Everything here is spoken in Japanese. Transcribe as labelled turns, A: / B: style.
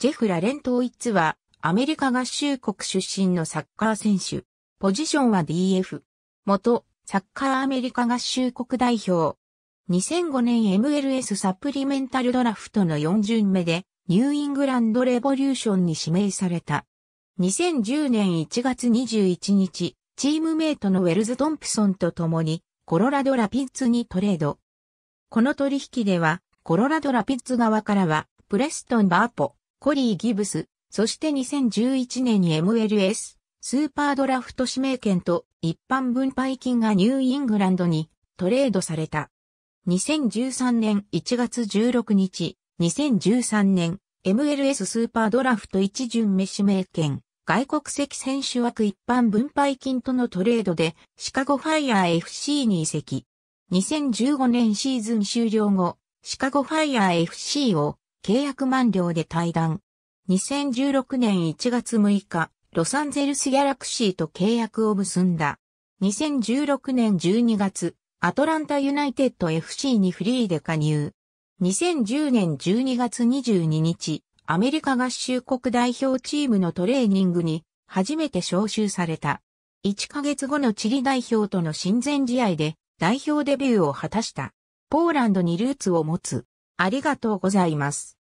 A: ジェフ・ラレント・イッツは、アメリカ合衆国出身のサッカー選
B: 手。ポジションは DF。元、サッカーアメリカ合衆国代表。2005年 MLS サプリメンタルドラフトの4巡目で、ニューイングランドレボリューションに指名された。2010年1月21日、チームメイトのウェルズ・トンプソンと共に、コロラドラピッツにトレード。この取引では、コロラドラピッツ側からは、プレストン・バーポ、コリー・ギブス、そして2011年に MLS、スーパードラフト指名権と一般分配金がニューイングランドにトレードされた。2013年1月16日、2013年 MLS スーパードラフト1巡目指名権、外国籍選手枠一般分配金とのトレードでシカゴファイヤー FC に移籍。2015年シーズン終了後、シカゴファイヤー FC を契約満了で退団。2016年1月6日、ロサンゼルスギャラクシーと契約を結んだ。2016年12月、アトランタユナイテッド FC にフリーで加入。2010年12月22日、アメリカ合衆国代表チームのトレーニングに初めて招集された。1ヶ月後のチリ代表との親善試合で代表デビューを果たし
A: た。ポーランドにルーツを持つありがとうございます。